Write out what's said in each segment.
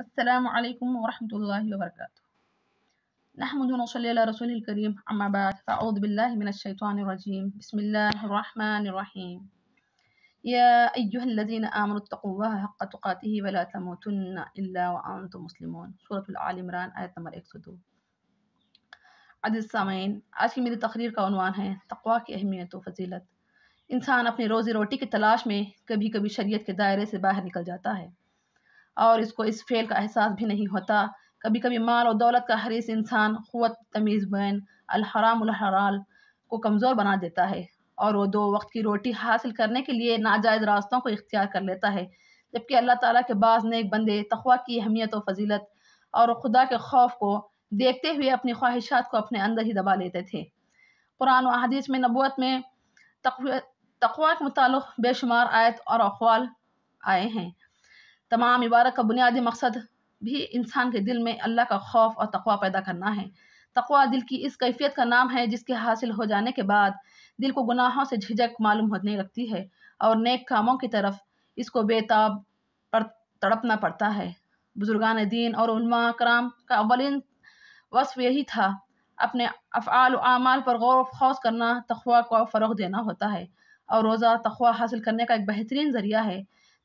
السلام عليكم ورحمة الله وبركاته نحمد ونصلي على رسول الكريم أما بعد فأعوذ بالله من الشيطان الرجيم بسم الله الرحمن الرحيم يا أيها الذين آمنوا اتقوا الله حق تقاته ولا تموتن إلا وأنتم مسلمون سورة آل عمران آية نمبر 102 عزيز سامعين آج کی میری تقریر کا عنوان ہے تقوى کی اہمیت و فضیلت انسان اپنی روزی روٹی کی تلاش میں کبھی کبھی شریعت کے دائرے سے باہر نکل جاتا ہے اور اس کو اس فیل کا احساس بھی نہیں ہوتا کبھی کبھی مال اور دولت کا حریص انسان قوت تمیز بین الحرام الحرال کو کمزور بنا دیتا ہے اور وہ دو وقت کی روٹی حاصل کرنے کے لیے ناجائز راستوں کو اختیار کر لیتا ہے جبکہ اللہ تعالیٰ کے بعض نیک بندے تخوہ کی اہمیت و فضیلت اور خدا کے خوف کو دیکھتے ہوئے اپنی خواہشات کو اپنے اندر ہی دبا لیتے تھے قرآن و حدیث میں نبوت میں تقوع کے متعلق بے شمار آیت اور اقوال آئے ہیں تمام عبارت کا بنیادی مقصد بھی انسان کے دل میں اللہ کا خوف اور تقوا پیدا کرنا ہے تقوا دل کی اس کیفیت کا نام ہے جس کے حاصل ہو جانے کے بعد دل کو گناہوں سے جھجک معلوم ہونے لگتی ہے اور نیک کاموں کی طرف اس کو بے تاب پر تڑپنا پڑتا ہے بزرگان دین اور علماء کرام کا اولین وصف یہی تھا اپنے افعال و اعمال پر غور و خوص کرنا تقوا کو فروغ دینا ہوتا ہے اور روزہ تقوا حاصل کرنے کا ایک بہترین ذریعہ ہے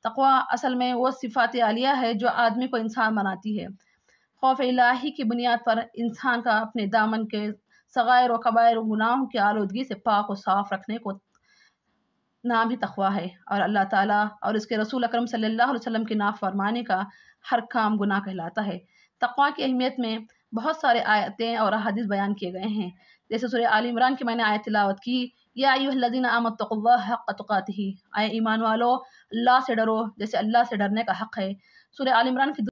تقوا اصل میں وہ صفات عالیہ ہے جو آدمی کو انسان بناتی ہے خوف الہی کی بنیاد پر انسان کا اپنے دامن کے صغائر و قبائر و گناہوں کی آلودگی سے پاک و صاف رکھنے کو نام ہی تقوا ہے اور اللہ تعالیٰ اور اس کے رسول اکرم صلی اللہ علیہ وسلم کی نافرمانی کا ہر کام گناہ کہلاتا ہے تقوا کی اہمیت میں بہت سارے آیتیں اور احادیث بیان کیے گئے ہیں جیسے سورہ آل عمران کی میں نے آیت تلاوت کی ایوہ آئیو آمد تقو اللہ حق تقاتی آئے ایمان والو اللہ سے ڈرو جیسے اللہ سے ڈرنے کا حق ہے سورہ عال عمران کی